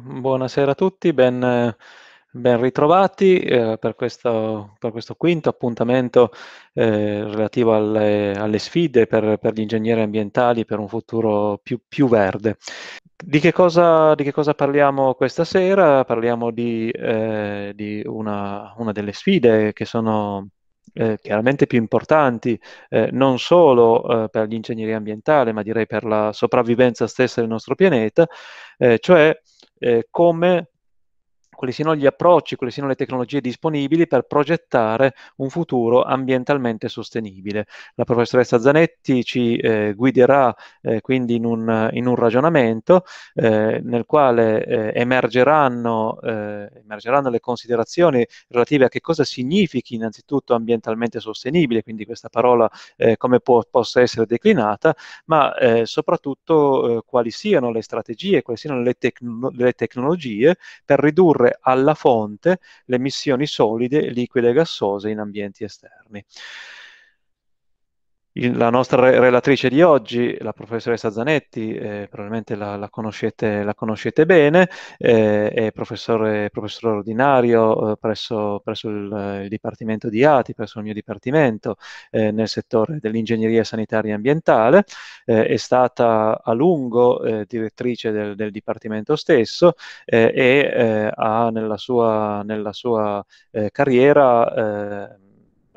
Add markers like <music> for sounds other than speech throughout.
Buonasera a tutti, ben, ben ritrovati eh, per, questo, per, questo, quinto appuntamento eh, relativo alle, alle sfide per, per, gli ingegneri ambientali per un futuro più, più verde. Di che, cosa, di che, cosa, parliamo questa sera? Parliamo di, eh, di una, una delle sfide che sono eh, chiaramente più importanti, eh, non solo eh, per l'ingegneria ambientale, ma direi per la sopravvivenza stessa del nostro pianeta, eh, cioè eh, come quali siano gli approcci, quali siano le tecnologie disponibili per progettare un futuro ambientalmente sostenibile. La professoressa Zanetti ci eh, guiderà eh, quindi in un, in un ragionamento eh, nel quale eh, emergeranno, eh, emergeranno, le considerazioni relative a che cosa significhi innanzitutto ambientalmente sostenibile, quindi questa parola eh, come può, possa essere declinata, ma soprattutto quali siano le strategie, quali siano le, tecno- le tecnologie per ridurre ridurre alla fonte le emissioni solide, liquide e gassose in ambienti esterni il, la nostra re- relatrice di oggi, la professoressa Zanetti, eh, probabilmente la, la, conoscete, la, conoscete, bene, eh, è professore, professore ordinario eh, presso, presso il, il, Dipartimento di ATI, presso il mio Dipartimento, eh, nel settore dell'ingegneria sanitaria e ambientale, eh, è stata a lungo eh, direttrice del, del, Dipartimento stesso e ha nella sua, nella sua carriera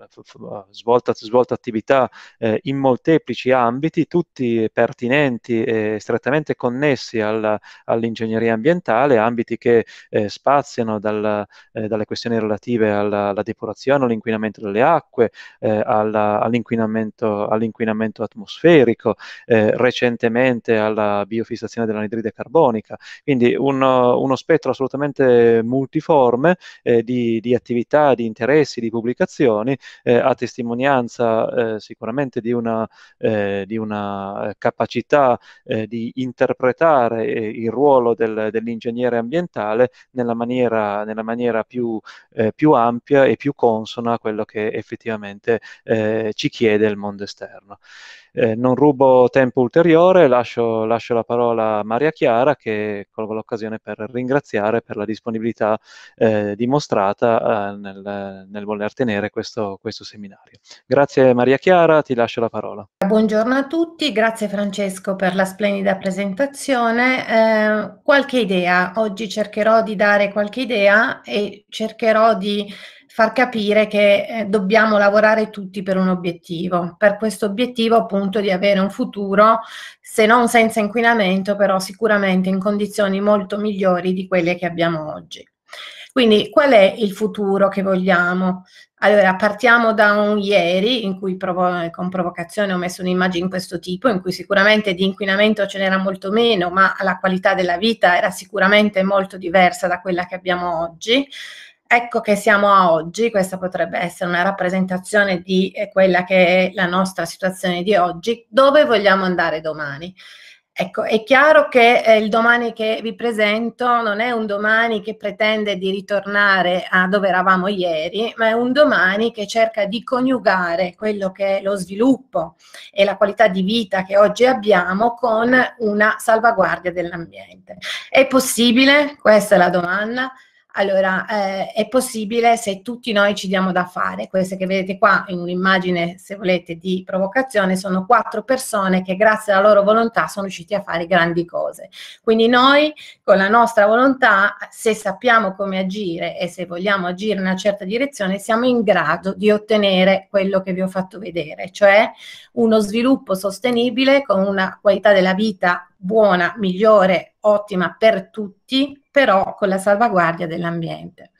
eh, svolta, svolto attività eh, in molteplici ambiti, tutti pertinenti e strettamente connessi al, all'ingegneria ambientale, ambiti che eh, spaziano dal, eh, dalle questioni relative alla, alla, depurazione, all'inquinamento delle acque, eh, alla, all'inquinamento, all'inquinamento, atmosferico, eh, recentemente alla biofissazione dell'anidride carbonica. Quindi uno, uno spettro assolutamente multiforme di, di attività, di interessi, di pubblicazioni eh, a testimonianza eh, sicuramente di una, eh, di una capacità eh, di interpretare eh, il ruolo del, dell'ingegnere ambientale nella maniera, nella maniera più, eh, più, ampia e più consona a quello che effettivamente ci chiede il mondo esterno. Eh, non rubo tempo ulteriore, lascio, lascio, la parola a Maria Chiara che colgo l'occasione per ringraziare per la disponibilità eh, dimostrata eh, nel, nel, voler tenere questo, questo seminario. Grazie Maria Chiara, ti lascio la parola. Buongiorno a tutti, grazie Francesco per la splendida presentazione. Eh, qualche idea, oggi cercherò di dare qualche idea e cercherò di far capire che eh, dobbiamo lavorare tutti per un obiettivo, per questo obiettivo appunto di avere un futuro, se non senza inquinamento, però sicuramente in condizioni molto migliori di quelle che abbiamo oggi. Quindi qual è il futuro che vogliamo? Allora, partiamo da un ieri in cui provo- con provocazione ho messo un'immagine di questo tipo, in cui sicuramente di inquinamento ce n'era molto meno, ma la qualità della vita era sicuramente molto diversa da quella che abbiamo oggi. Ecco che siamo a oggi, questa potrebbe essere una rappresentazione di eh, quella che è la nostra situazione di oggi, dove vogliamo andare domani. Ecco, è chiaro che eh, il domani che vi presento non è un domani che pretende di ritornare a dove eravamo ieri, ma è un domani che cerca di coniugare quello che è lo sviluppo e la qualità di vita che oggi abbiamo con una salvaguardia dell'ambiente. È possibile? Questa è la domanda allora, eh, è possibile se tutti noi ci diamo da fare. Queste che vedete qua in un'immagine, se volete, di provocazione, sono quattro persone che grazie alla loro volontà sono riusciti a fare grandi cose. Quindi noi, con la nostra volontà, se sappiamo come agire e se vogliamo agire in una certa direzione, siamo in grado di ottenere quello che vi ho fatto vedere, cioè uno sviluppo sostenibile con una qualità della vita buona, migliore, ottima per tutti, però con la salvaguardia dell'ambiente.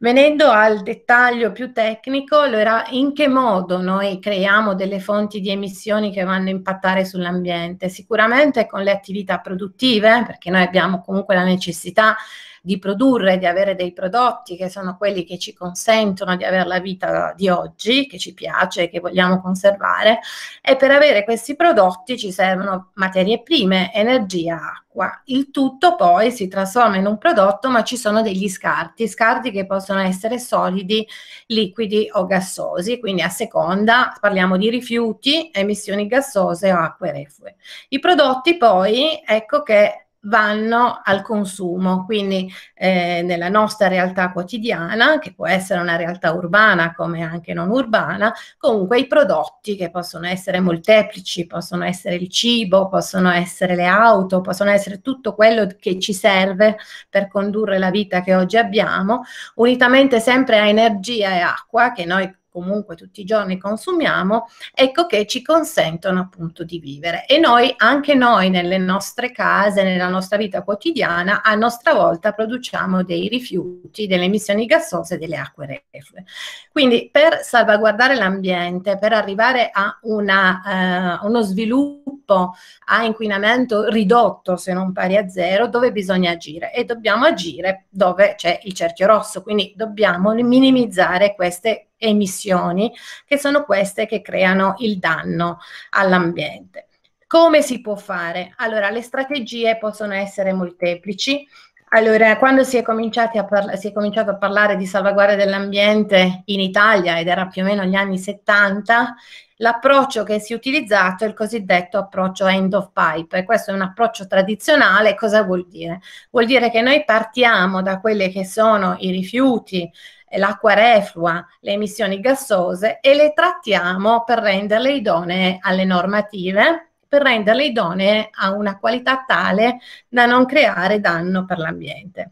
Venendo al dettaglio più tecnico, allora in che modo noi creiamo delle fonti di emissioni che vanno a impattare sull'ambiente? Sicuramente con le attività produttive, perché noi abbiamo comunque la necessità di produrre, di avere dei prodotti che sono quelli che ci consentono di avere la vita di oggi, che ci piace, che vogliamo conservare e per avere questi prodotti ci servono materie prime, energia, acqua. Il tutto poi si trasforma in un prodotto ma ci sono degli scarti, scarti che possono essere solidi, liquidi o gassosi, quindi a seconda parliamo di rifiuti, emissioni gassose o acque reflue. I prodotti poi ecco che vanno al consumo, quindi eh, nella nostra realtà quotidiana, che può essere una realtà urbana come anche non urbana, comunque i prodotti che possono essere molteplici, possono essere il cibo, possono essere le auto, possono essere tutto quello che ci serve per condurre la vita che oggi abbiamo, unitamente sempre a energia e acqua che noi comunque tutti i giorni consumiamo, ecco che ci consentono appunto di vivere. E noi, anche noi nelle nostre case, nella nostra vita quotidiana, a nostra volta produciamo dei rifiuti, delle emissioni gassose e delle acque reflue. Quindi per salvaguardare l'ambiente, per arrivare a una, eh, uno sviluppo a inquinamento ridotto, se non pari a zero, dove bisogna agire? E dobbiamo agire dove c'è il cerchio rosso, quindi dobbiamo minimizzare queste emissioni, che sono queste che creano il danno all'ambiente. Come si può fare? Allora, le strategie possono essere molteplici. Allora, quando si è, parla- si è, cominciato a parlare di salvaguardia dell'ambiente in Italia, ed era più o meno gli anni 70, l'approccio che si è utilizzato è il cosiddetto approccio end of pipe. E questo è un approccio tradizionale. Cosa vuol dire? Vuol dire che noi partiamo da quelli che sono i rifiuti l'acqua reflua, le emissioni gassose e le trattiamo per renderle idonee alle normative, per renderle idonee a una qualità tale da non creare danno per l'ambiente.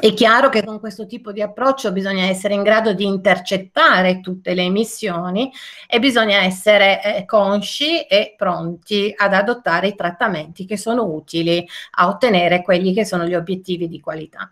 È chiaro che con questo tipo di approccio bisogna essere in grado di intercettare tutte le emissioni e bisogna essere eh, consci e pronti ad adottare i trattamenti che sono utili a ottenere quelli che sono gli obiettivi di qualità.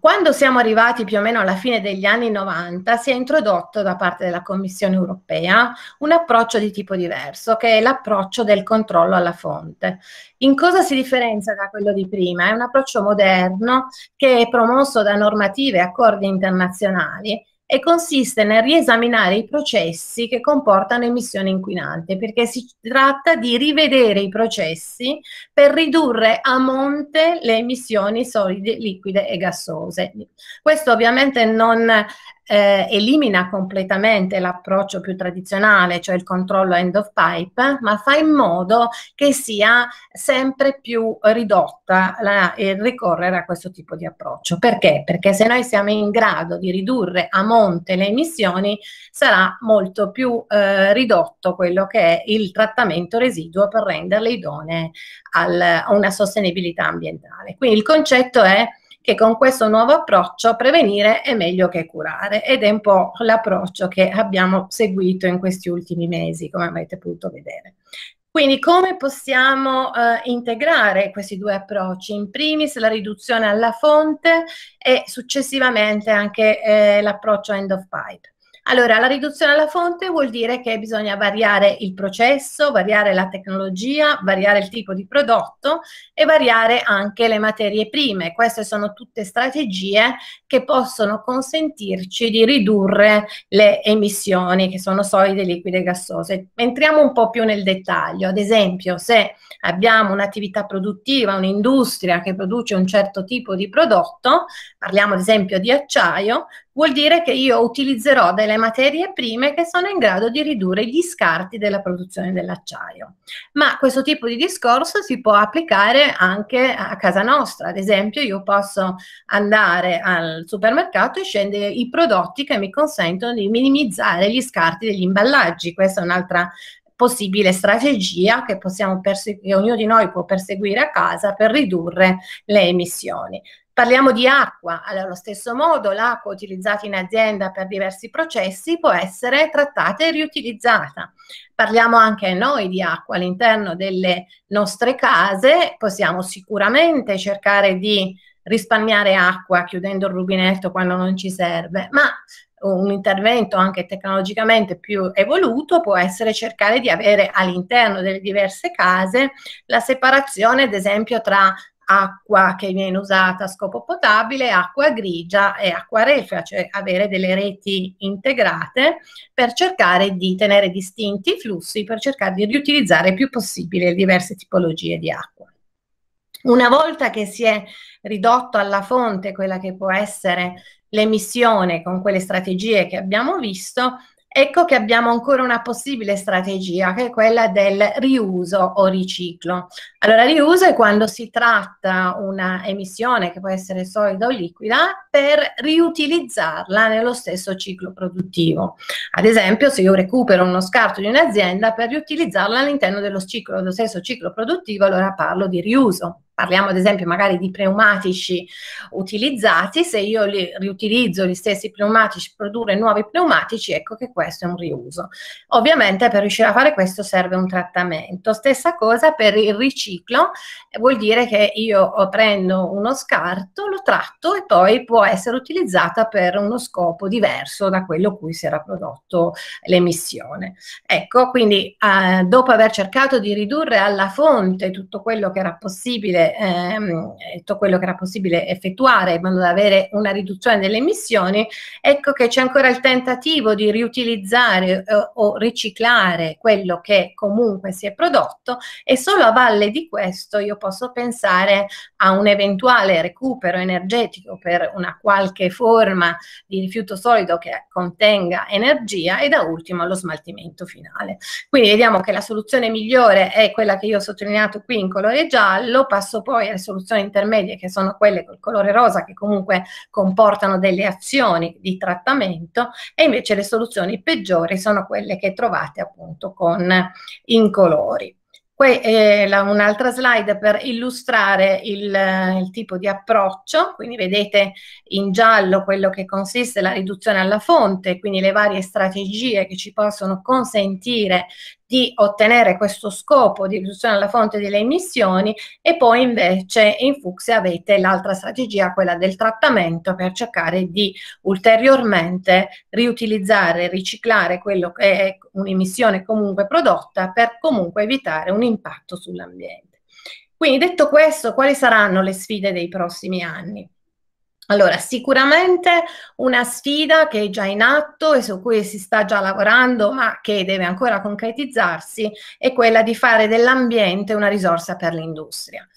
Quando siamo arrivati più o meno alla fine degli anni 90 si è introdotto da parte della Commissione europea un approccio di tipo diverso, che è l'approccio del controllo alla fonte. In cosa si differenzia da quello di prima? È un approccio moderno che è promosso da normative e accordi internazionali e consiste nel riesaminare i processi che comportano emissione inquinante, perché si tratta di rivedere i processi per ridurre a monte le emissioni solide, liquide e gassose. Questo ovviamente non eh, elimina completamente l'approccio più tradizionale, cioè il controllo end of pipe, ma fa in modo che sia sempre più ridotta la, il ricorrere a questo tipo di approccio. Perché? Perché se noi siamo in grado di ridurre a monte monte le emissioni sarà molto più eh, ridotto quello che è il trattamento residuo per renderle idonee al, a una sostenibilità ambientale. Quindi il concetto è che con questo nuovo approccio prevenire è meglio che curare ed è un po' l'approccio che abbiamo seguito in questi ultimi mesi, come avete potuto vedere. Quindi come possiamo eh, integrare questi due approcci? In primis la riduzione alla fonte e successivamente anche eh, l'approccio end of pipe. Allora, la riduzione alla fonte vuol dire che bisogna variare il processo, variare la tecnologia, variare il tipo di prodotto e variare anche le materie prime. Queste sono tutte strategie che possono consentirci di ridurre le emissioni, che sono solide, liquide e gassose. Entriamo un po' più nel dettaglio. Ad esempio, se abbiamo un'attività produttiva, un'industria che produce un certo tipo di prodotto, parliamo ad esempio di acciaio, vuol dire che io utilizzerò delle materie prime che sono in grado di ridurre gli scarti della produzione dell'acciaio. Ma questo tipo di discorso si può applicare anche a casa nostra, ad esempio io posso andare al supermercato e scegliere i prodotti che mi consentono di minimizzare gli scarti degli imballaggi, questa è un'altra possibile strategia che, che, ognuno di noi può perseguire a casa per ridurre le emissioni. Parliamo di acqua, allo stesso modo l'acqua utilizzata in azienda per diversi processi può essere trattata e riutilizzata. Parliamo anche noi di acqua all'interno delle nostre case, possiamo sicuramente cercare di risparmiare acqua chiudendo il rubinetto quando non ci serve, ma un intervento anche tecnologicamente più evoluto può essere cercare di avere all'interno delle diverse case la separazione, ad esempio, tra acqua che viene usata a scopo potabile, acqua grigia e acqua reflua, cioè avere delle reti integrate per cercare di tenere distinti i flussi, per cercare di riutilizzare il più possibile diverse tipologie di acqua. Una volta che si è ridotto alla fonte quella che può essere l'emissione con quelle strategie che abbiamo visto, Ecco che abbiamo ancora una possibile strategia che è quella del riuso o riciclo. Allora, riuso è quando si tratta una emissione che può essere solida o liquida per riutilizzarla nello stesso ciclo produttivo. Ad esempio, se io recupero uno scarto di un'azienda per riutilizzarla all'interno dello, ciclo, dello stesso ciclo produttivo, allora parlo di riuso parliamo ad esempio magari di pneumatici utilizzati, se io li riutilizzo gli stessi pneumatici, produrre nuovi pneumatici, ecco che questo è un riuso. Ovviamente per riuscire a fare questo serve un trattamento. Stessa cosa per il riciclo, vuol dire che io prendo uno scarto, lo tratto e poi può essere utilizzata per uno scopo diverso da quello cui si era prodotto l'emissione. Ecco, quindi eh, dopo aver cercato di ridurre alla fonte tutto quello che era possibile ehm, tutto quello che era possibile effettuare in modo da avere una riduzione delle emissioni, ecco che c'è ancora il tentativo di riutilizzare eh, o riciclare quello che comunque si è prodotto e solo a valle di questo io posso pensare a un eventuale recupero energetico per una qualche forma di rifiuto solido che contenga energia e da ultimo lo smaltimento finale. Quindi vediamo che la soluzione migliore è quella che io ho sottolineato qui in colore giallo, passo passo poi alle soluzioni intermedie che sono quelle col colore rosa che comunque comportano delle azioni di trattamento e invece le soluzioni peggiori sono quelle che trovate appunto con incolori. Qui è eh, un'altra slide per illustrare il, eh, il, tipo di approccio, quindi vedete in giallo quello che consiste la riduzione alla fonte, quindi le varie strategie che ci possono consentire di ottenere questo scopo di riduzione alla fonte delle emissioni e poi invece in fucsia avete l'altra strategia, quella del trattamento per cercare di ulteriormente riutilizzare, riciclare quello che è un'emissione comunque prodotta per comunque evitare un impatto sull'ambiente. Quindi detto questo, quali saranno le sfide dei prossimi anni? Allora, sicuramente una sfida che è già in atto e su cui si sta già lavorando, ma che deve ancora concretizzarsi, è quella di fare dell'ambiente una risorsa per l'industria.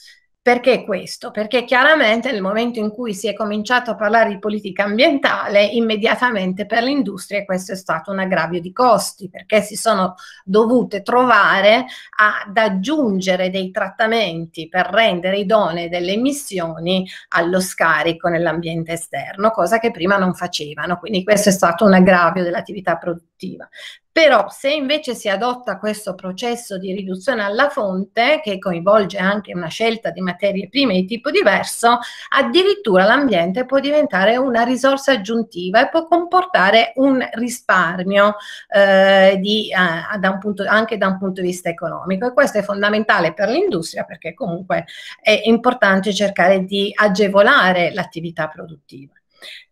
Perché questo? Perché chiaramente nel momento in cui si è cominciato a parlare di politica ambientale, immediatamente per l'industria questo è stato un aggravio di costi, perché si sono dovute trovare ad aggiungere dei trattamenti per rendere idonee delle emissioni allo scarico nell'ambiente esterno, cosa che prima non facevano. Quindi questo è stato un aggravio dell'attività produttiva. Però se invece si adotta questo processo di riduzione alla fonte, che coinvolge anche una scelta di materie prime di tipo diverso, addirittura l'ambiente può diventare una risorsa aggiuntiva e può comportare un risparmio eh, di, eh, da punto, anche da un punto di vista economico. E questo è fondamentale per l'industria perché comunque è importante cercare di agevolare l'attività produttiva.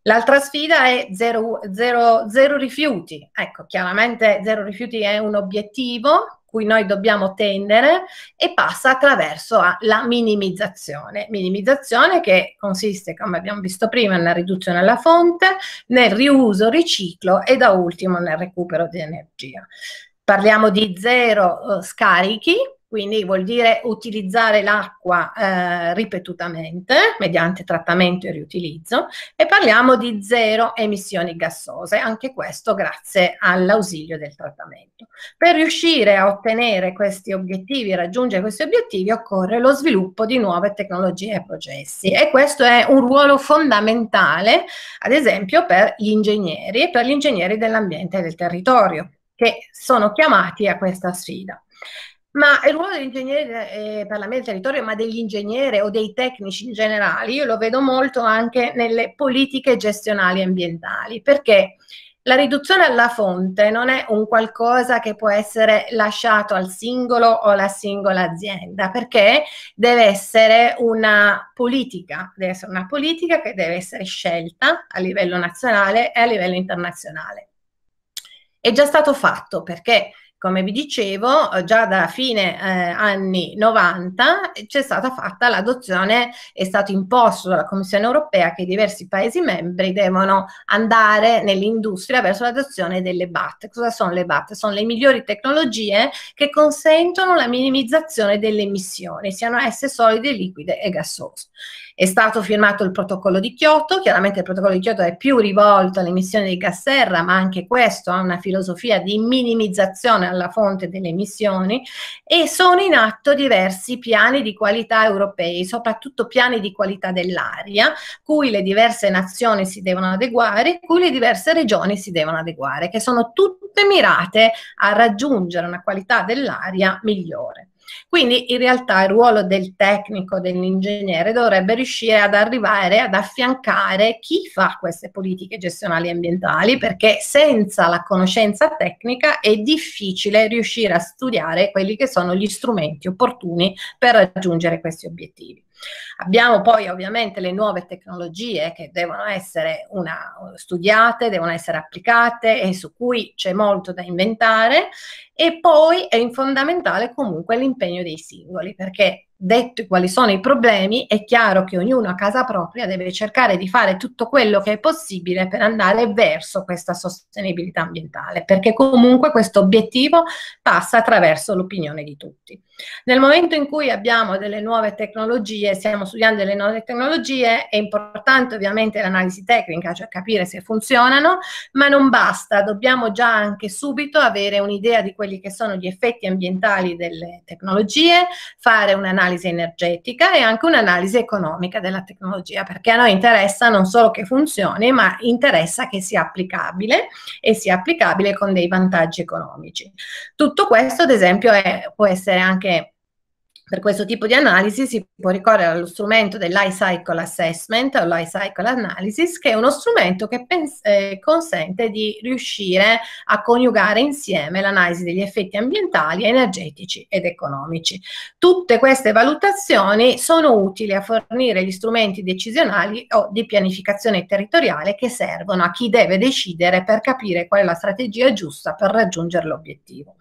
L'altra sfida è zero, zero, zero rifiuti. Ecco, chiaramente zero rifiuti è un obiettivo cui noi dobbiamo tendere e passa attraverso la minimizzazione. Minimizzazione che consiste, come abbiamo visto prima, nella riduzione alla fonte, nel riuso, riciclo e da ultimo nel recupero di energia. Parliamo di zero eh, scarichi, quindi vuol dire utilizzare l'acqua eh, ripetutamente mediante trattamento e riutilizzo e parliamo di zero emissioni gassose, anche questo grazie all'ausilio del trattamento. Per riuscire a ottenere questi obiettivi raggiungere questi obiettivi occorre lo sviluppo di nuove tecnologie e processi e questo è un ruolo fondamentale ad esempio per gli ingegneri e per gli ingegneri dell'ambiente e del territorio che sono chiamati a questa sfida. Ma il ruolo dell'ingegnere eh, per la territorio, ma dell'ingegnere o dei tecnici in generale, io lo vedo molto anche nelle politiche gestionali ambientali, perché la riduzione alla fonte non è un qualcosa che può essere lasciato al singolo o alla singola azienda, perché deve essere una politica, deve essere una politica che deve essere scelta a livello nazionale e a livello internazionale. È già stato fatto perché come vi dicevo, eh, già da fine eh, anni 90 eh, c'è stata fatta l'adozione, è stato imposto dalla Commissione europea che i diversi Paesi membri devono andare nell'industria verso l'adozione delle BAT. Cosa sono le BAT? Sono le migliori tecnologie che consentono la minimizzazione delle emissioni, siano esse solide, liquide e gassose. È stato firmato il protocollo di Kyoto, chiaramente il protocollo di Kyoto è più rivolto all'emissione di gas serra, ma anche questo ha una filosofia di minimizzazione alla fonte delle emissioni e sono in atto diversi piani di qualità europei, soprattutto piani di qualità dell'aria, cui le diverse nazioni si devono adeguare, cui le diverse regioni si devono adeguare, che sono tutte mirate a raggiungere una qualità dell'aria migliore. Quindi in realtà il ruolo del tecnico, dell'ingegnere, dovrebbe riuscire ad arrivare, ad affiancare chi fa queste politiche gestionali e ambientali, perché senza la conoscenza tecnica è difficile riuscire a studiare quelli che sono gli strumenti opportuni per raggiungere questi obiettivi. Abbiamo poi ovviamente le nuove tecnologie che devono essere una, studiate, devono essere applicate e su cui c'è molto da inventare e poi è fondamentale comunque l'impegno dei singoli perché detto quali sono i problemi, è chiaro che ognuno a casa propria deve cercare di fare tutto quello che è possibile per andare verso questa sostenibilità ambientale, perché comunque questo obiettivo passa attraverso l'opinione di tutti. Nel momento in cui abbiamo delle nuove tecnologie, siamo studiando le nuove tecnologie, è importante ovviamente l'analisi tecnica, cioè capire se funzionano, ma non basta, dobbiamo già anche subito avere un'idea di quelli che sono gli effetti ambientali delle tecnologie, fare un'analisi energetica e anche un'analisi economica della tecnologia, perché a noi interessa non solo che funzioni, ma interessa che sia applicabile e sia applicabile con dei vantaggi economici. Tutto questo, ad esempio, è, può essere anche per questo tipo di analisi si può ricorrere allo strumento dell'High Cycle Assessment o l'High Cycle Analysis, che è uno strumento che eh, consente di riuscire a coniugare insieme l'analisi degli effetti ambientali, energetici ed economici. Tutte queste valutazioni sono utili a fornire gli strumenti decisionali o di pianificazione territoriale che servono a chi deve decidere per capire qual è la strategia giusta per raggiungere l'obiettivo.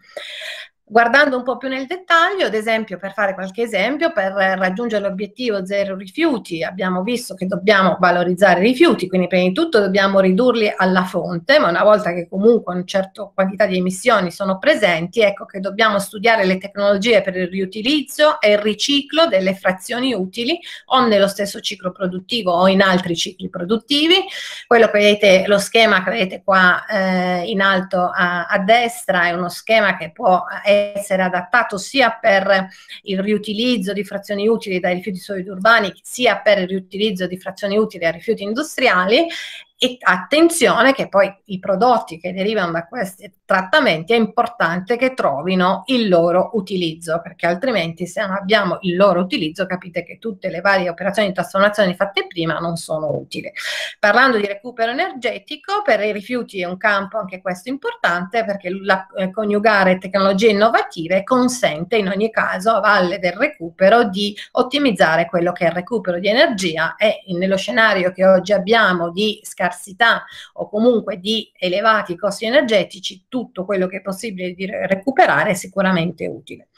Guardando un po' più nel dettaglio, ad esempio, per fare qualche esempio, per raggiungere l'obiettivo zero rifiuti, abbiamo visto che dobbiamo valorizzare i rifiuti, quindi prima di tutto dobbiamo ridurli alla fonte, ma una volta che comunque una certa quantità di emissioni sono presenti, ecco che dobbiamo studiare le tecnologie per il riutilizzo e il riciclo delle frazioni utili o nello stesso ciclo produttivo o in altri cicli produttivi. Quello che vedete, lo schema che vedete qua eh, in alto a, a, destra è uno schema che può... Eh, essere adattato sia per il riutilizzo di frazioni utili dai rifiuti solidi urbani, sia per il riutilizzo di frazioni utili a rifiuti industriali e attenzione che poi i prodotti che derivano da questi trattamenti è importante che trovino il loro utilizzo, perché altrimenti se non abbiamo il loro utilizzo capite che tutte le varie operazioni di trasformazione fatte prima non sono utili. Parlando di recupero energetico, per i rifiuti è un campo anche questo importante perché la, eh, coniugare tecnologie innovative consente in ogni caso a valle del recupero di ottimizzare quello che è il recupero di energia e nello scenario che oggi abbiamo di scaricare scarsità o comunque di elevati costi energetici, tutto quello che è possibile di recuperare è sicuramente utile.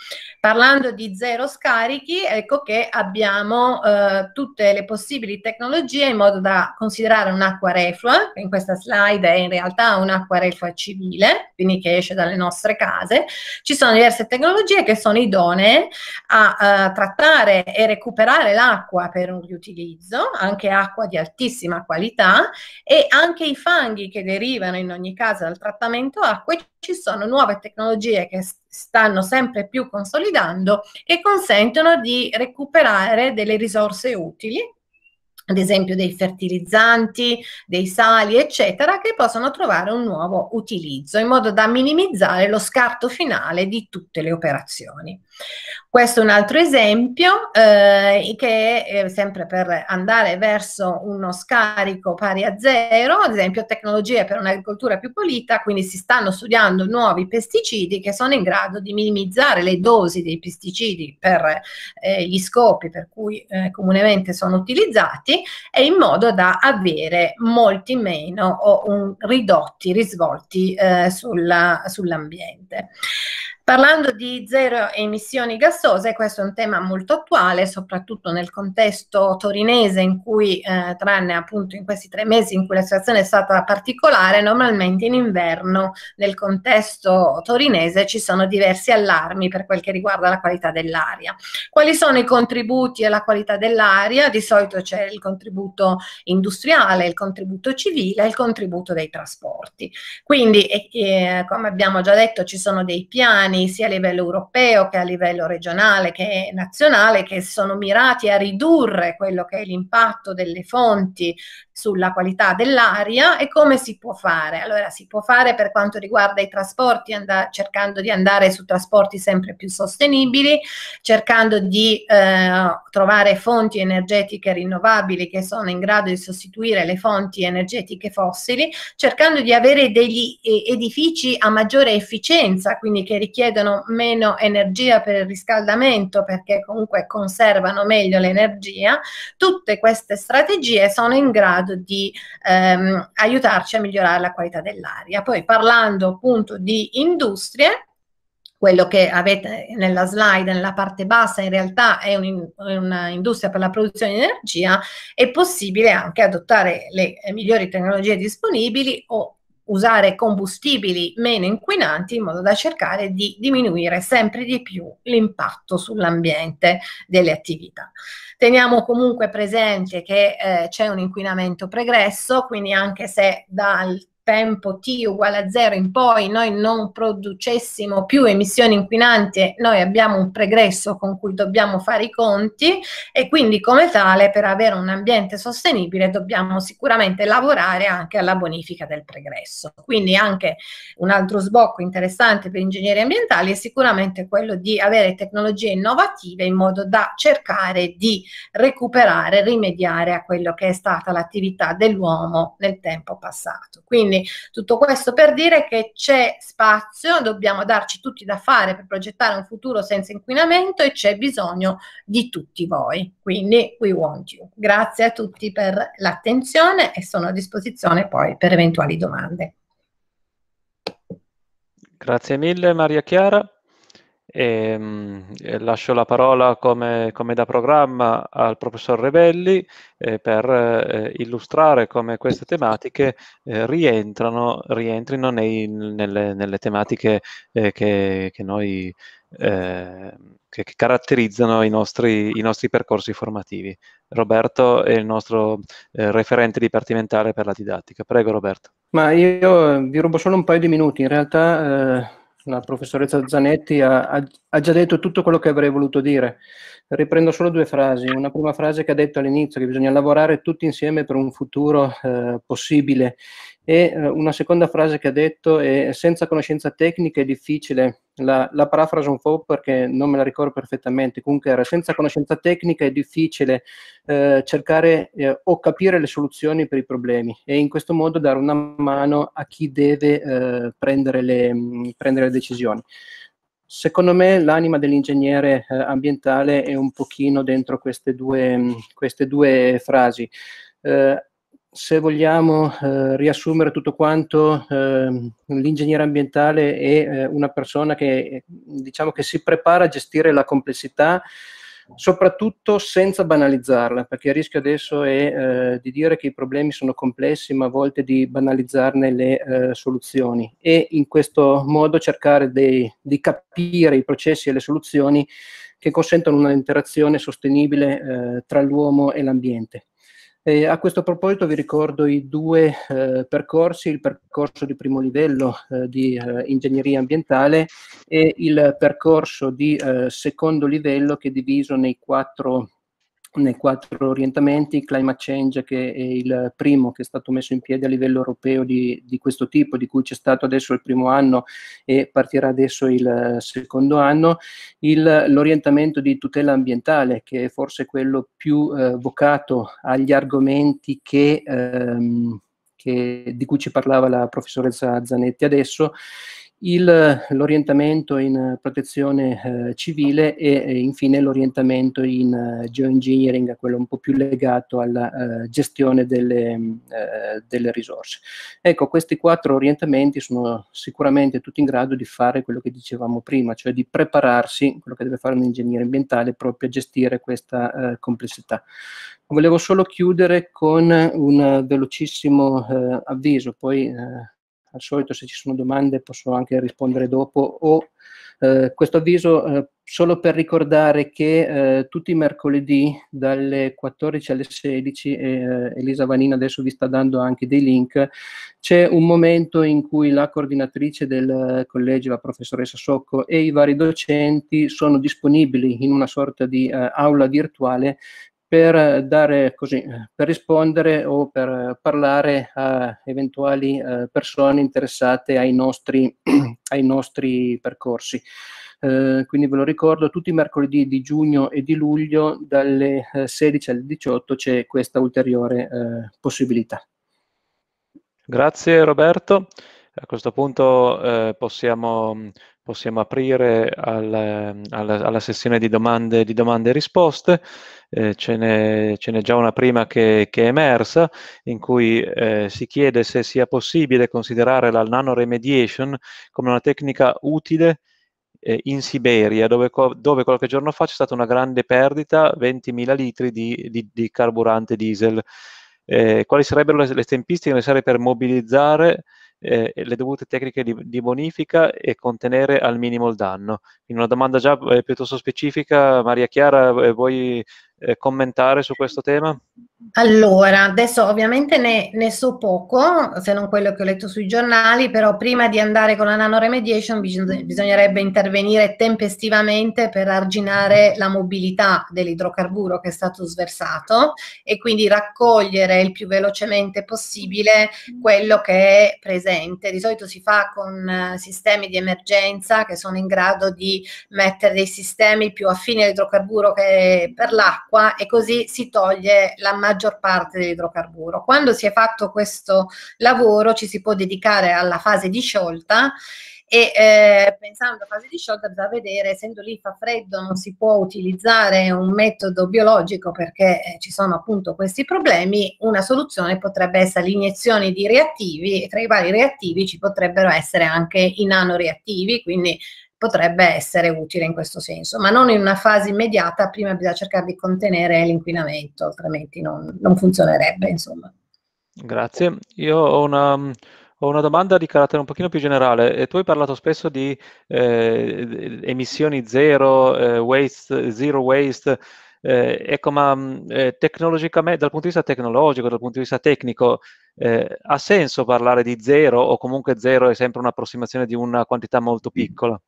Parlando di zero scarichi, ecco che abbiamo eh, tutte le possibili tecnologie in modo da considerare un'acqua reflua, che in questa slide è in realtà un'acqua reflua civile, quindi che esce dalle nostre case. Ci sono diverse tecnologie che sono idonee a eh, trattare e recuperare l'acqua per un riutilizzo, anche acqua di altissima qualità, e anche i fanghi che derivano in ogni caso dal trattamento acque, ci sono nuove tecnologie che stanno sempre più consolidando che consentono di recuperare delle risorse utili ad esempio dei fertilizzanti, dei sali, eccetera, che possono trovare un nuovo utilizzo in modo da minimizzare lo scarto finale di tutte le operazioni. Questo è un altro esempio eh, che è eh, sempre per andare verso uno scarico pari a zero, ad esempio tecnologie per un'agricoltura più pulita, quindi si stanno studiando nuovi pesticidi che sono in grado di minimizzare le dosi dei pesticidi per eh, gli scopi per cui eh, comunemente sono utilizzati e in modo da avere molti meno o un, ridotti risvolti eh, sulla, sull'ambiente. Parlando di zero emissioni gassose, questo è un tema molto attuale, soprattutto nel contesto torinese in cui, eh, tranne appunto in questi tre mesi in cui la situazione è stata particolare, normalmente in inverno nel contesto torinese ci sono diversi allarmi per quel che riguarda la qualità dell'aria. Quali sono i contributi alla qualità dell'aria? Di solito c'è il contributo industriale, il contributo civile e il contributo dei trasporti. Quindi, eh, come abbiamo già detto, ci sono dei piani piani sia a livello europeo che a livello regionale che nazionale che sono mirati a ridurre quello che è l'impatto delle fonti sulla qualità dell'aria e come si può fare? Allora si può fare per quanto riguarda i trasporti and- cercando di andare su trasporti sempre più sostenibili, cercando di eh, trovare fonti energetiche rinnovabili che sono in grado di sostituire le fonti energetiche fossili, cercando di avere degli edifici a maggiore efficienza, quindi che richiedono meno energia per il riscaldamento perché comunque conservano meglio l'energia. Tutte queste strategie sono in grado grado di ehm, aiutarci a migliorare la qualità dell'aria. Poi parlando appunto di industrie, quello che avete nella slide, nella parte bassa, in realtà è un'industria per la produzione di energia, è possibile anche adottare le migliori tecnologie disponibili o usare combustibili meno inquinanti in modo da cercare di diminuire sempre di più l'impatto sull'ambiente delle attività. Teniamo comunque presente che eh, c'è un inquinamento pregresso, quindi anche se dal tempo t uguale a zero in poi noi non producessimo più emissioni inquinanti, noi abbiamo un pregresso con cui dobbiamo fare i conti e quindi come tale per avere un ambiente sostenibile dobbiamo sicuramente lavorare anche alla bonifica del pregresso. Quindi anche un altro sbocco interessante per ingegneri ambientali è sicuramente quello di avere tecnologie innovative in modo da cercare di recuperare, rimediare a quello che è stata l'attività dell'uomo nel tempo passato. Quindi tutto questo per dire che c'è spazio, dobbiamo darci tutti da fare per progettare un futuro senza inquinamento e c'è bisogno di tutti voi. Quindi we want you. Grazie a tutti per l'attenzione e sono a disposizione poi per eventuali domande. Grazie mille Maria Chiara. E, ehm, mh, eh, lascio la parola come, come, da programma al professor Rebelli eh, per eh, illustrare come queste tematiche eh, rientrano, rientrino nei, nelle, nelle, tematiche eh, che, che, noi, eh, che, che, caratterizzano i nostri, i nostri, percorsi formativi. Roberto è il nostro referente dipartimentale per la didattica. Prego Roberto. Ma io vi rubo solo un paio di minuti, in realtà la professoressa Zanetti ha, ha, già detto tutto quello che avrei voluto dire. Riprendo solo due frasi. Una prima frase che ha detto all'inizio, che bisogna lavorare tutti insieme per un futuro eh, possibile e eh, una seconda frase che ha detto è senza conoscenza tecnica è difficile, la, la parafraso un po' perché non me la ricordo perfettamente, comunque era senza conoscenza tecnica è difficile eh, cercare eh, o capire le soluzioni per i problemi e in questo modo dare una mano a chi deve eh, prendere le, mh, mm, prendere le decisioni secondo me l'anima dell'ingegnere eh, ambientale è un pochino dentro queste due, mm, queste due frasi. Eh, se vogliamo eh, riassumere tutto quanto, eh, l'ingegnere ambientale è eh, una persona che diciamo che si prepara a gestire la complessità, soprattutto senza banalizzarla, perché il rischio adesso è eh, di dire che i problemi sono complessi, ma a volte di banalizzarne le eh, soluzioni e in questo modo cercare dei, di capire i processi e le soluzioni che consentono un'interazione sostenibile eh, tra l'uomo e l'ambiente. E a questo proposito vi ricordo i due eh, percorsi, il percorso di primo livello eh, di eh, ingegneria ambientale e il percorso di eh, secondo livello che è diviso nei quattro nei quattro orientamenti, climate change che è il primo che è stato messo in piedi a livello europeo di, di questo tipo, di cui c'è stato adesso il primo anno e partirà adesso il secondo anno, il, l'orientamento di tutela ambientale che è forse quello più eh, vocato agli argomenti che, ehm, che, di cui ci parlava la professoressa Zanetti adesso il, l'orientamento in eh, protezione eh, civile e, e, eh, infine l'orientamento in uh, geoengineering, quello un po' più legato alla uh, gestione delle, uh, delle, risorse. Ecco, questi quattro orientamenti sono sicuramente tutti in grado di fare quello che dicevamo prima, cioè di prepararsi, quello che deve fare un ingegnere ambientale, proprio a gestire questa complessità. Volevo solo chiudere con un velocissimo avviso, poi al solito se ci sono domande posso anche rispondere dopo o eh, questo avviso eh, solo per ricordare che eh, tutti i mercoledì dalle 14 alle 16 eh, Elisa Vanina adesso vi sta dando anche dei link c'è un momento in cui la coordinatrice del collegio la professoressa Socco e i vari docenti sono disponibili in una sorta di eh, aula virtuale per dare così, eh, per rispondere o per parlare a eventuali eh, persone interessate ai nostri, <clears throat> ai nostri percorsi. Eh, quindi ve lo ricordo, tutti i mercoledì di giugno e di luglio dalle 16 eh, alle 18 c'è questa ulteriore eh, possibilità. Grazie Roberto. A questo punto eh, possiamo possiamo aprire alla, alla, alla sessione di domande, di domande, e risposte. Eh, ce, n'è, già una prima che, che è emersa, in cui eh, si chiede se sia possibile considerare la nanoremediation come una tecnica utile eh, in Siberia, dove, dove, qualche giorno fa c'è stata una grande perdita, 20.000 litri di, di, di carburante diesel. Eh, quali sarebbero le, le tempistiche necessarie per mobilizzare eh, le dovute tecniche di, di, bonifica e contenere al minimo il danno. In una domanda già eh, piuttosto specifica, Maria Chiara, eh, vuoi eh, commentare su questo tema? Allora, adesso ovviamente ne, ne, so poco, se non quello che ho letto sui giornali, però prima di andare con la nanoremediation bisogn- bisognerebbe intervenire tempestivamente per arginare la mobilità dell'idrocarburo che è stato sversato e quindi raccogliere il più velocemente possibile quello che è presente. Di solito si fa con eh, sistemi di emergenza che sono in grado di mettere dei sistemi più affini all'idrocarburo che per l'acqua e così si toglie la maggior parte dell'idrocarburo. Quando si è fatto questo lavoro ci si può dedicare alla fase di sciolta e eh, pensando alla fase di sciolta bisogna vedere, essendo lì fa freddo non si può utilizzare un metodo biologico perché eh, ci sono appunto questi problemi, una soluzione potrebbe essere l'iniezione di reattivi e tra i vari reattivi ci potrebbero essere anche i nanoreattivi, quindi potrebbe essere utile in questo senso, ma non in una fase immediata, prima bisogna cercare di contenere l'inquinamento, altrimenti non, non funzionerebbe, insomma. Grazie. Io ho una, ho una, domanda di carattere un pochino più generale. tu hai parlato spesso di eh, emissioni zero, eh, waste, zero waste. Eh, ecco, ma mm, eh, tecnologicamente, dal punto di vista tecnologico, dal punto di vista tecnico, eh, ha senso parlare di zero o comunque zero è sempre un'approssimazione di una quantità molto mm. piccola?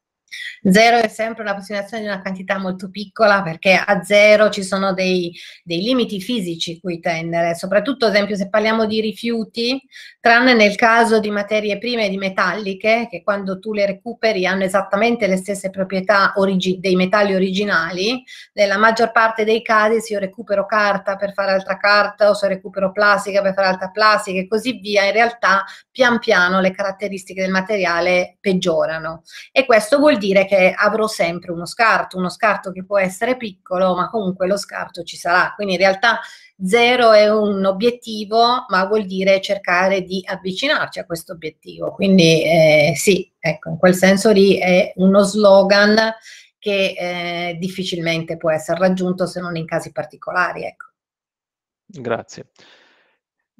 Zero è sempre un'approssimazione di una quantità molto piccola perché a zero ci sono dei, dei, limiti fisici cui tendere, soprattutto ad esempio se parliamo di rifiuti, tranne nel caso di materie prime e di metalliche che quando tu le recuperi hanno esattamente le stesse proprietà origi- dei metalli originali, nella maggior parte dei casi se io recupero carta per fare altra carta o se recupero plastica per fare altra plastica e così via, in realtà pian piano le caratteristiche del materiale peggiorano e questo vuol dire che avrò sempre uno scarto, uno scarto che può essere piccolo, ma comunque lo scarto ci sarà. Quindi in realtà zero è un obiettivo, ma vuol dire cercare di avvicinarci a questo obiettivo. Quindi eh, sì, ecco, in quel senso lì è uno slogan che eh, difficilmente può essere raggiunto se non in casi particolari. Ecco. Grazie.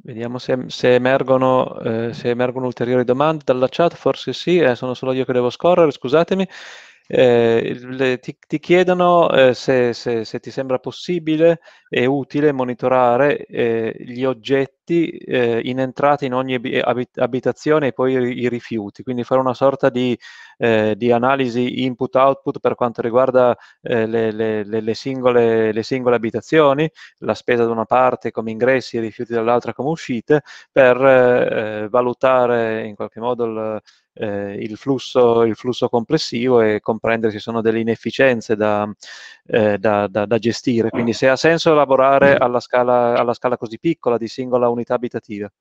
Vediamo se, se, emergono, eh, se, emergono, ulteriori domande dalla chat, forse sì, eh, sono solo io che devo scorrere, scusatemi. Eh, le, ti, ti, chiedono eh, se, se, ti sembra possibile e utile monitorare eh, gli oggetti deschetti eh, in entrata in ogni abit- eh, abitazione e poi i, rifiuti, quindi fare una sorta di, eh, di analisi input-output per quanto riguarda eh, le, le, le, singole, le, singole, abitazioni, la spesa da una parte come ingressi e i rifiuti dall'altra come uscite, per eh, valutare in qualche modo il, eh, il, flusso, il, flusso, complessivo e comprendere se sono delle inefficienze da, eh, da, da, da, gestire. Quindi se ha senso lavorare mm. alla scala, alla scala così piccola di singola unità abitativa.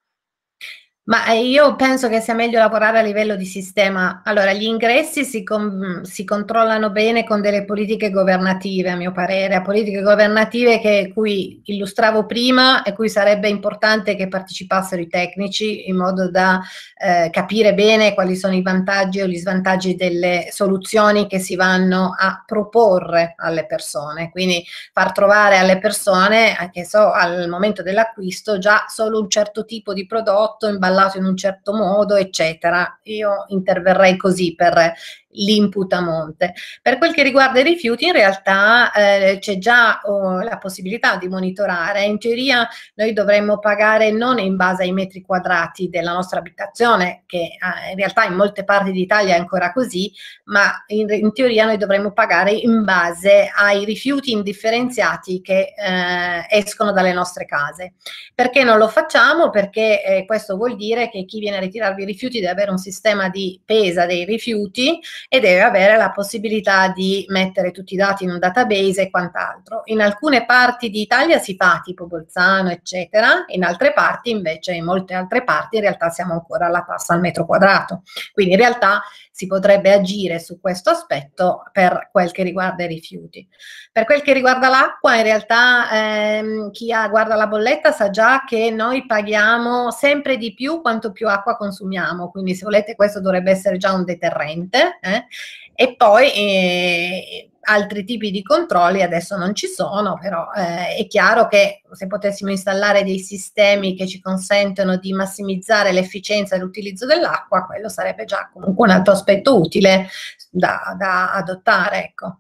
Ma eh, io penso che sia meglio lavorare a livello di sistema. Allora, gli ingressi si, con, si controllano bene con delle politiche governative, a mio parere, politiche governative che, cui illustravo prima e cui sarebbe importante che partecipassero i tecnici in modo da eh, capire bene quali sono i vantaggi o gli svantaggi delle soluzioni che si vanno a proporre alle persone. Quindi far trovare alle persone, anche eh, so, al momento dell'acquisto, già solo un certo tipo di prodotto in base ballato in un certo modo, eccetera. Io interverrei così per l'input a monte. Per quel che riguarda i rifiuti, in realtà eh, c'è già oh, la possibilità di monitorare. In teoria noi dovremmo pagare non in base ai metri quadrati della nostra abitazione, che eh, in realtà in molte parti d'Italia è ancora così, ma in, in, teoria noi dovremmo pagare in base ai rifiuti indifferenziati che eh, escono dalle nostre case. Perché non lo facciamo? Perché eh, questo vuol dire che chi viene a ritirarvi i rifiuti deve avere un sistema di pesa dei rifiuti e deve avere la possibilità di mettere tutti i dati in un database e quant'altro. In alcune parti d'Italia si fa, tipo Bolzano, eccetera, in altre parti invece, in molte altre parti in realtà siamo ancora alla tassa al metro quadrato. Quindi in realtà si potrebbe agire su questo aspetto per quel che riguarda i rifiuti. Per quel che riguarda l'acqua, in realtà ehm, chi ha, guarda la bolletta sa già che noi paghiamo sempre di più quanto più acqua consumiamo, quindi se volete questo dovrebbe essere già un deterrente. Eh? E poi eh, altri tipi di controlli adesso non ci sono, però eh, è chiaro che se potessimo installare dei sistemi che ci consentono di massimizzare l'efficienza dell'utilizzo dell'acqua, quello sarebbe già comunque un altro aspetto utile da, da adottare. Ecco.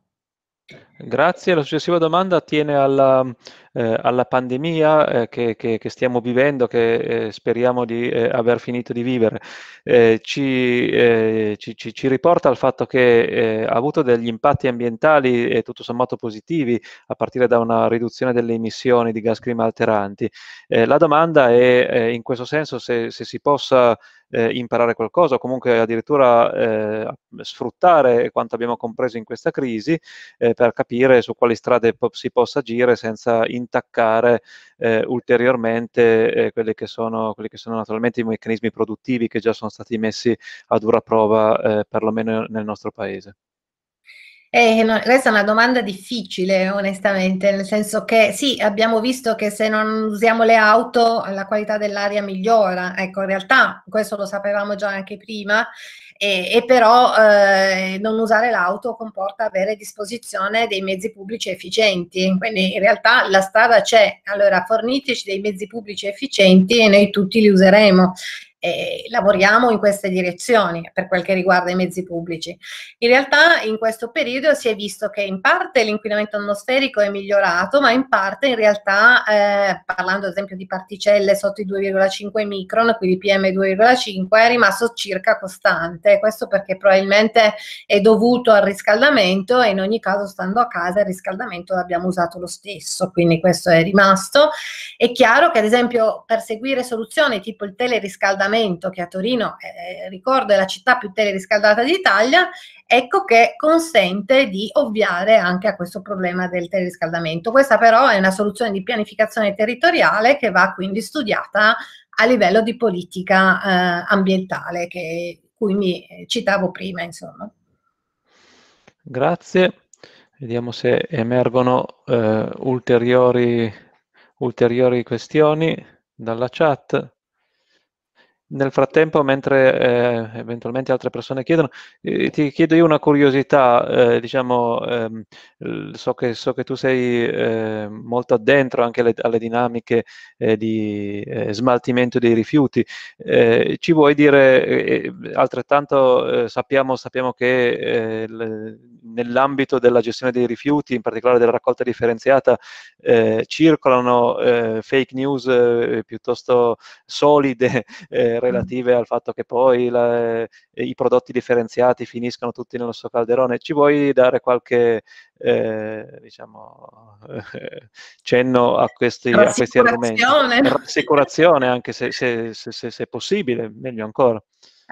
Grazie. La successiva domanda attiene alla, eh, alla pandemia eh, che, che, che, stiamo vivendo, che eh, speriamo di eh, aver finito di vivere. Eh, eh, ci, ci, ci, riporta al fatto che ha avuto degli impatti ambientali e tutto sommato positivi, a partire da una riduzione delle emissioni di gas climalteranti. la domanda è in questo senso se, se si possa eh, imparare qualcosa o comunque addirittura eh, sfruttare quanto abbiamo compreso in questa crisi eh, per capire su quali strade po- si possa agire senza intaccare eh, ulteriormente eh, quelli, che sono, quelli che sono naturalmente i meccanismi produttivi che già sono stati messi a dura prova eh, perlomeno nel nostro paese. Eh, no, questa è una domanda difficile, onestamente, nel senso che sì, abbiamo visto che se non usiamo le auto la qualità dell'aria migliora. Ecco, in realtà questo lo sapevamo già anche prima, e, e però eh, non usare l'auto comporta avere a disposizione dei mezzi pubblici efficienti. Quindi in realtà la strada c'è. Allora, forniteci dei mezzi pubblici efficienti e noi tutti li useremo eh, lavoriamo in queste direzioni per quel che riguarda i mezzi pubblici. In realtà in questo periodo si è visto che in parte l'inquinamento atmosferico è migliorato, ma in parte in realtà, eh, parlando ad esempio di particelle sotto i 2,5 micron, quindi PM2,5, è rimasto circa costante. Questo perché probabilmente è dovuto al riscaldamento e in ogni caso stando a casa il riscaldamento l'abbiamo usato lo stesso, quindi questo è rimasto. È chiaro che ad esempio per seguire soluzioni tipo il teleriscaldamento, riscaldamento, che a Torino, eh, ricordo, è la città più teleriscaldata d'Italia, ecco che consente di ovviare anche a questo problema del teleriscaldamento. Questa però è una soluzione di pianificazione territoriale che va quindi studiata a livello di politica eh, ambientale, che, cui mi eh, citavo prima, insomma. Grazie. Vediamo se emergono eh, ulteriori, ulteriori questioni dalla chat. Nel frattempo, mentre eh, eventualmente altre persone chiedono, eh, ti chiedo io una curiosità, eh, diciamo, ehm, so, che, so, che, tu sei eh, molto addentro anche alle, alle dinamiche eh, di eh, smaltimento dei rifiuti, ci vuoi dire, altrettanto sappiamo, sappiamo, che nell'ambito della gestione dei rifiuti, in particolare della raccolta differenziata, circolano fake news piuttosto solide, <laughs> Mm. relative al fatto che poi la, eh, i prodotti differenziati finiscano tutti nel nostro calderone. Ci vuoi dare qualche eh, diciamo, eh, <laughs> cenno a questi, a questi argomenti? Rassicurazione, anche se, se, se, se possibile, meglio ancora.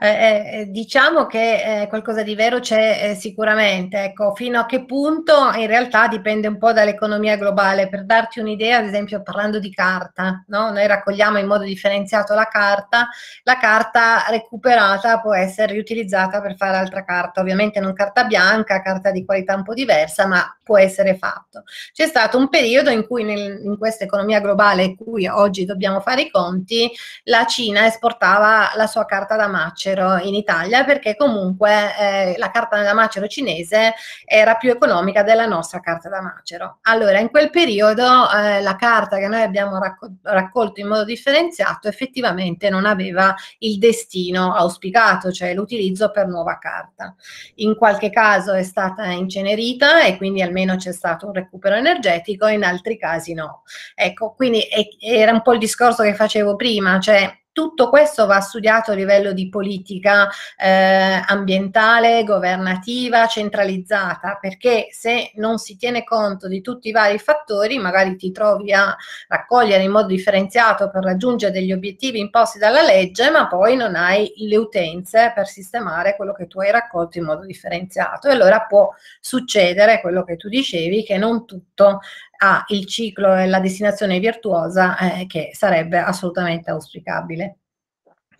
Eh, eh, eh, diciamo che eh, qualcosa di vero c'è eh, sicuramente, ecco, fino a che punto in realtà dipende un po' dall'economia globale. Per darti un'idea, ad esempio parlando di carta, no? noi raccogliamo in modo differenziato la carta, la carta recuperata può essere riutilizzata per fare altra carta, ovviamente non carta bianca, carta di qualità un po' diversa, ma può essere fatto. C'è stato un periodo in cui nel, in questa economia globale, in cui oggi dobbiamo fare i conti, la Cina esportava la sua carta da macce macero in Italia perché comunque eh, la carta da macero cinese era più economica della nostra carta da macero. Allora, in quel periodo eh, la carta che noi abbiamo raccol- raccolto in modo differenziato effettivamente non aveva il destino auspicato, cioè l'utilizzo per nuova carta. In qualche caso è stata incenerita e quindi almeno c'è stato un recupero energetico, in altri casi no. Ecco, quindi è, era un po' il discorso che facevo prima, cioè tutto questo va studiato a livello di politica eh, ambientale, governativa, centralizzata, perché se non si tiene conto di tutti i vari fattori, magari ti trovi a raccogliere in modo differenziato per raggiungere degli obiettivi imposti dalla legge, ma poi non hai le utenze per sistemare quello che tu hai raccolto in modo differenziato. E allora può succedere quello che tu dicevi, che non tutto ha il ciclo e la destinazione virtuosa eh, che sarebbe assolutamente auspicabile.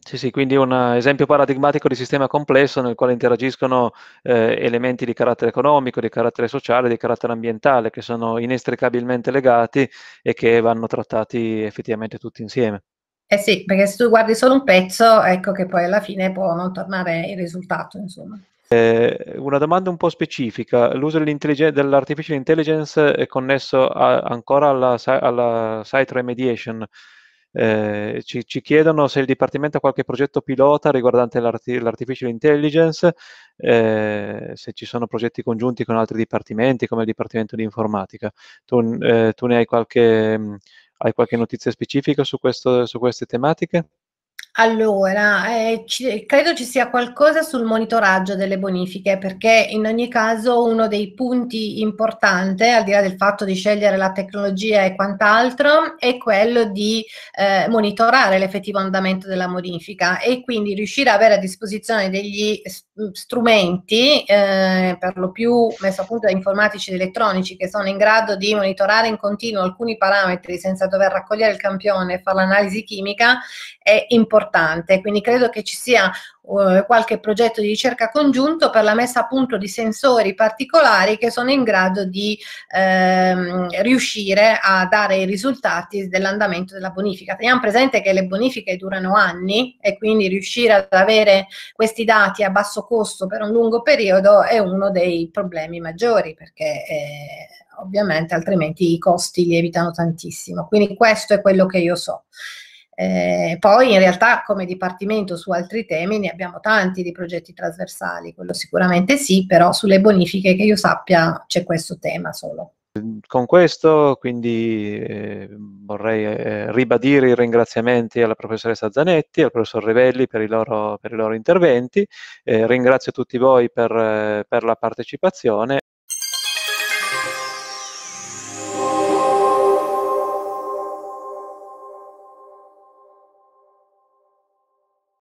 Sì, sì, quindi un esempio paradigmatico di sistema complesso nel quale interagiscono eh, elementi di carattere economico, di carattere sociale, di carattere ambientale, che sono inestricabilmente legati e che vanno trattati effettivamente tutti insieme. Eh sì, perché se tu guardi solo un pezzo, ecco che poi alla fine può non tornare il risultato, insomma. Eh, una domanda un po' specifica, l'uso dell'artificial intelligence è connesso a, ancora alla, alla, site remediation. Eh, ci, ci, chiedono se il Dipartimento ha qualche progetto pilota riguardante l'artificial intelligence, eh, se ci sono progetti congiunti con altri dipartimenti come il Dipartimento di Informatica. Tu, eh, tu ne hai qualche, mm, hai qualche, notizia specifica su, questo, su queste tematiche? Allora, eh, ci, credo ci sia qualcosa sul monitoraggio delle bonifiche, perché in ogni caso uno dei punti importanti, al di là del fatto di scegliere la tecnologia e quant'altro, è quello di eh, monitorare l'effettivo andamento della modifica e quindi riuscire ad avere a disposizione degli strumenti strumenti, eh, per lo più messo a punto da informatici ed elettronici, che sono in grado di monitorare in continuo alcuni parametri senza dover raccogliere il campione e fare l'analisi chimica, è importante. Quindi credo che ci sia eh, qualche progetto di ricerca congiunto per la messa a punto di sensori particolari che sono in grado di ehm, riuscire a dare i risultati dell'andamento della bonifica. Teniamo presente che le bonifiche durano anni e quindi riuscire ad avere questi dati a basso costo per un lungo periodo è uno dei problemi maggiori perché eh, ovviamente altrimenti i costi lievitano tantissimo. Quindi questo è quello che io so. Eh, poi in realtà come dipartimento su altri temi ne abbiamo tanti di progetti trasversali, quello sicuramente sì, però sulle bonifiche che io sappia c'è questo tema solo. Con questo quindi eh, vorrei eh, ribadire i ringraziamenti alla professoressa Zanetti e al professor Revelli per i loro, per i loro interventi, eh, ringrazio tutti voi per, eh, per la partecipazione.